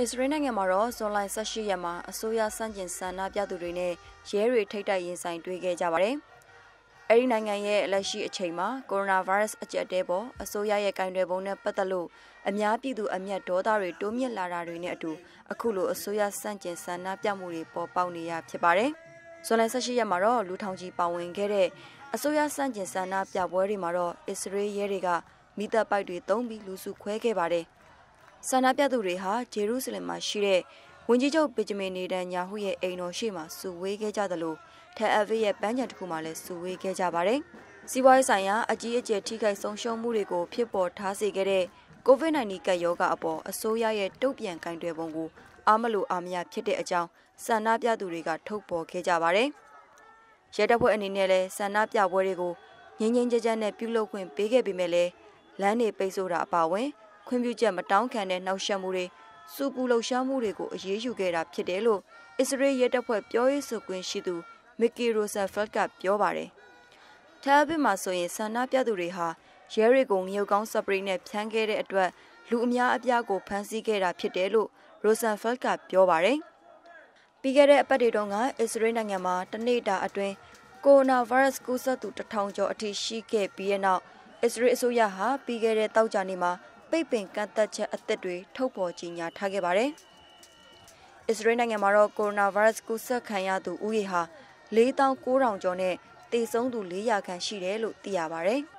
အစ္စရေးနိုင်ငံမှာတော့ဇွန်လ18ရက်မှာအစိုးရစန့်ကျင်ဆန္ဒပြသူတွေနဲ့ရဲတွေထိတိုက်ရင်ဆိုင်တွေ့ခဲ့ကြပါတယ်။အဲဒီနိုင်ငံရဲ့လက်ရှိအချိန်မှာကိုရိုနာဗိုင်းရပ်စ်အကျပ်တဲပေါ်အစိုးရရဲ့ကင်တွယ်ပုံနဲ့ပတ်သက်လို့အများပြည်သူအမျက်ဒေါသတွေတိုးမြင့်လာတာတွေနဲ့အတူအခုလိုအစိုးရစန့်ကျင်ဆန္ဒပြမှုတွေပေါ်ပေါက်နေရဖြစ်ပါတယ်။ဇွန်လ18ရက်မှာတော့လူထောင်ကြီးပါဝင်ခဲ့တဲ့အစိုးရစန့်ကျင်ဆန္ဒပြပွဲတွေမှာတော့အစ္စရေးရဲတွေကမိသက်ပိုက်တွေတုံးပြီးလူစုခွဲခဲ့ပါတယ်။ဆန္ဒပြသူတွေဟာဂျေရုဆလင်မှာရှိတဲ့ဝန်ကြီးချုပ်ဗီဂျမင်နေတန်ညာဟုရဲ့အိမ်တော်ရှိမှာစုဝေးခဲ့ကြသလိုထက်အဗစ်ရဲ့ပန်းချံတစ်ခုမှာလည်းစုဝေးခဲ့ကြပါတယ်။စီးပွားရေးဆိုင်ရာအကြီးအကျယ်ထိခိုက်ဆုံးရှုံးမှုတွေကိုဖြစ်ပေါ်ထားစေခဲ့တဲ့ COVID-19 ကပ်ရောဂါအပေါ်အစိုးရရဲ့တုံ့ပြန်ကင်တွယ်ပုံကိုအားမလို့အားမရဖြစ်တဲ့အကြောင်းဆန္ဒပြသူတွေကထုတ်ပေါ်ခဲ့ကြပါတယ်။ရဲတပ်ဖွဲ့အနေနဲ့လည်းဆန္ဒပြပွဲတွေကိုငြင်းငြင်းကြမ်းကြမ်းနဲ့ပြုလုပ်ခွင့်ပေးခဲ့ပေမဲ့လမ်းတွေပိတ်ဆို့တာအပါအဝင်ခွင့်ပြုချက်မတောင်းခံတဲ့နှောက်ယှက်မှုတွေစူပူလှုပ်ရှားမှုတွေကိုအရေးယူခဲ့တာဖြစ်တယ်လို့အစ္စရေးရဲတပ်ဖွဲ့ပြောရေးဆိုခွင့်ရှိသူမီကီရိုဆန်ဖတ်ကပြောပါတယ်။ထဲဘစ်မှာဆိုရင်ဆန္ဒပြသူတွေဟာရဲတွေကိုငရုတ်ကောင်းစပရိနဲ့ဖြန်းခဲ့တဲ့အတွက်လူအများအပြားကိုဖမ်းဆီးခဲ့တာဖြစ်တယ်လို့ရိုဆန်ဖတ်ကပြောပါတယ်။ပြီးခဲ့တဲ့အပတ်တွေတုန်းကအစ္စရေးနိုင်ငံမှာတနေ့တာအတွင်းကိုရိုနာဗိုင်းရပ်စ်ကူးစက်သူတထောင်ကျော်အထိရှိခဲ့ပြီးတဲ့နောက်အစ္စရေးအစိုးရဟာပြီးခဲ့တဲ့တောက်ကြနေမှာပိတ်ပင်ကန့်သတ်ချက်အသစ်တွေထုတ်ပေါ်ကြေညာထားခဲ့ပါတယ်။အစ္စရေးနိုင်ငံမှာတော့ကိုရိုနာဗိုင်းရပ်စ်ကူးစက်ခံရသူဦးရေဟာ4900ကျော်နဲ့သေဆုံးသူ400ခန့်ရှိတယ်လို့သိရပါတယ်။